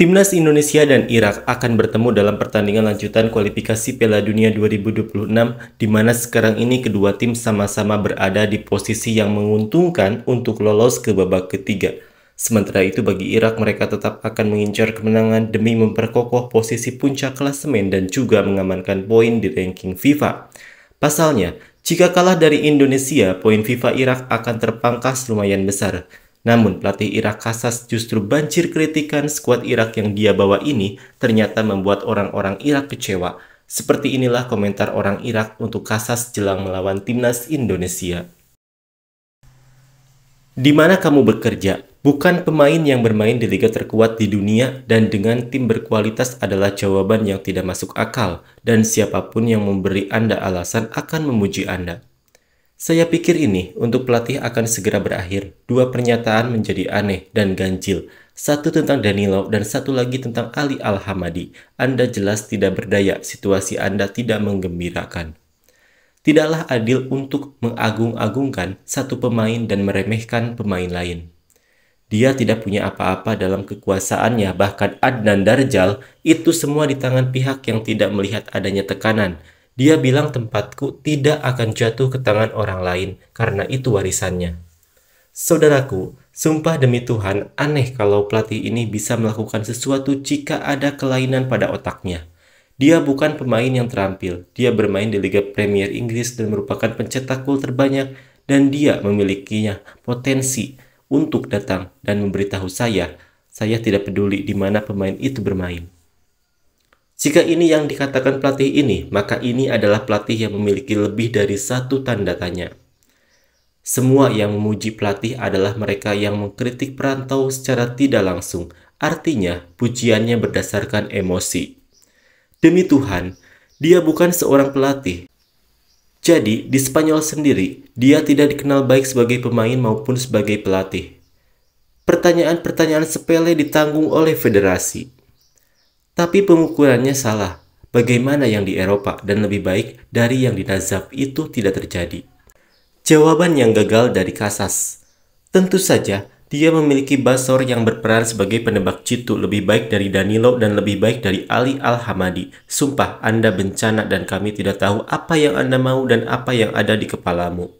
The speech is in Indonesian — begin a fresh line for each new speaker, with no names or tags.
Timnas Indonesia dan Irak akan bertemu dalam pertandingan lanjutan kualifikasi Piala Dunia 2026 di mana sekarang ini kedua tim sama-sama berada di posisi yang menguntungkan untuk lolos ke babak ketiga. Sementara itu bagi Irak mereka tetap akan mengincar kemenangan demi memperkokoh posisi puncak klasemen dan juga mengamankan poin di ranking FIFA. Pasalnya, jika kalah dari Indonesia, poin FIFA Irak akan terpangkas lumayan besar. Namun, pelatih Irak Kasas justru banjir kritikan skuad Irak yang dia bawa ini ternyata membuat orang-orang Irak kecewa. Seperti inilah komentar orang Irak untuk Kasas jelang melawan timnas Indonesia. Di mana kamu bekerja? Bukan pemain yang bermain di liga terkuat di dunia dan dengan tim berkualitas adalah jawaban yang tidak masuk akal dan siapapun yang memberi Anda alasan akan memuji Anda. Saya pikir ini untuk pelatih akan segera berakhir. Dua pernyataan menjadi aneh dan ganjil. Satu tentang Danilo dan satu lagi tentang Ali Alhamadi. Anda jelas tidak berdaya, situasi Anda tidak menggembirakan. Tidaklah adil untuk mengagung-agungkan satu pemain dan meremehkan pemain lain. Dia tidak punya apa-apa dalam kekuasaannya, bahkan Adnan Darjal itu semua di tangan pihak yang tidak melihat adanya tekanan – dia bilang tempatku tidak akan jatuh ke tangan orang lain karena itu warisannya. Saudaraku, sumpah demi Tuhan, aneh kalau pelatih ini bisa melakukan sesuatu jika ada kelainan pada otaknya. Dia bukan pemain yang terampil. Dia bermain di Liga Premier Inggris dan merupakan pencetak gol terbanyak dan dia memilikinya potensi untuk datang dan memberitahu saya, saya tidak peduli di mana pemain itu bermain. Jika ini yang dikatakan pelatih ini, maka ini adalah pelatih yang memiliki lebih dari satu tanda tanya. Semua yang memuji pelatih adalah mereka yang mengkritik perantau secara tidak langsung, artinya pujiannya berdasarkan emosi. Demi Tuhan, dia bukan seorang pelatih. Jadi, di Spanyol sendiri, dia tidak dikenal baik sebagai pemain maupun sebagai pelatih. Pertanyaan-pertanyaan sepele ditanggung oleh federasi. Tapi pengukurannya salah. Bagaimana yang di Eropa dan lebih baik dari yang di Nazab itu tidak terjadi? Jawaban yang gagal dari Kasas. Tentu saja, dia memiliki Basor yang berperan sebagai penebak Citu lebih baik dari Danilo dan lebih baik dari Ali Al-Hamadi. Sumpah, Anda bencana dan kami tidak tahu apa yang Anda mau dan apa yang ada di kepalamu.